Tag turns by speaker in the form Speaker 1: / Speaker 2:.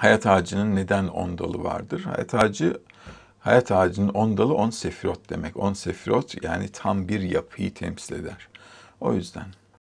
Speaker 1: Hayat ağacının neden on dalı vardır? Hayat ağacı Hayat ağacının on dalı on sefirot demek. On sefirot yani tam bir yapıyı temsil eder. O yüzden